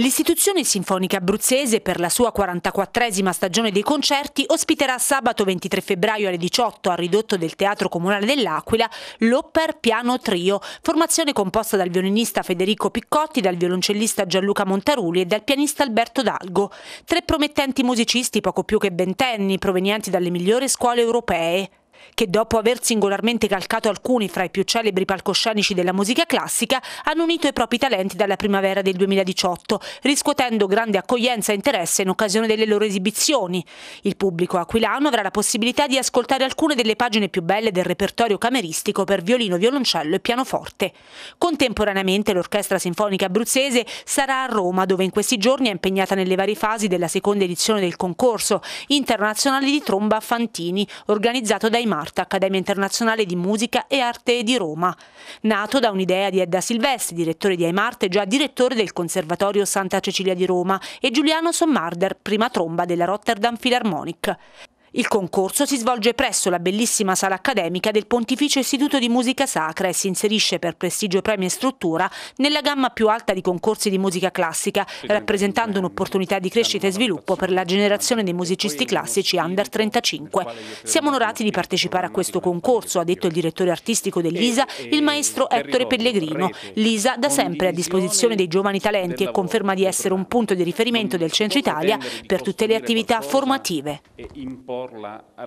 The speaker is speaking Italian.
L'istituzione sinfonica abruzzese per la sua 44esima stagione dei concerti ospiterà sabato 23 febbraio alle 18 al ridotto del Teatro Comunale dell'Aquila l'Opper Piano Trio, formazione composta dal violinista Federico Piccotti, dal violoncellista Gianluca Montaruli e dal pianista Alberto Dalgo, tre promettenti musicisti poco più che ventenni provenienti dalle migliori scuole europee che dopo aver singolarmente calcato alcuni fra i più celebri palcoscenici della musica classica, hanno unito i propri talenti dalla primavera del 2018, riscuotendo grande accoglienza e interesse in occasione delle loro esibizioni. Il pubblico aquilano avrà la possibilità di ascoltare alcune delle pagine più belle del repertorio cameristico per violino, violoncello e pianoforte. Contemporaneamente l'Orchestra Sinfonica Abruzzese sarà a Roma, dove in questi giorni è impegnata nelle varie fasi della seconda edizione del concorso internazionale di tromba Fantini, organizzato dai Marta, Accademia Internazionale di Musica e Arte di Roma. Nato da un'idea di Edda Silvestri, direttore di Aimarte, già direttore del Conservatorio Santa Cecilia di Roma, e Giuliano Sommarder, prima tromba della Rotterdam Philharmonic. Il concorso si svolge presso la bellissima sala accademica del Pontificio Istituto di Musica Sacra e si inserisce per prestigio, premi e struttura nella gamma più alta di concorsi di musica classica, rappresentando un'opportunità di crescita e sviluppo per la generazione dei musicisti classici under 35. Siamo onorati di partecipare a questo concorso, ha detto il direttore artistico dell'ISA, il maestro Ettore Pellegrino. L'ISA da sempre è a disposizione dei giovani talenti e conferma di essere un punto di riferimento del Centro Italia per tutte le attività formative. por la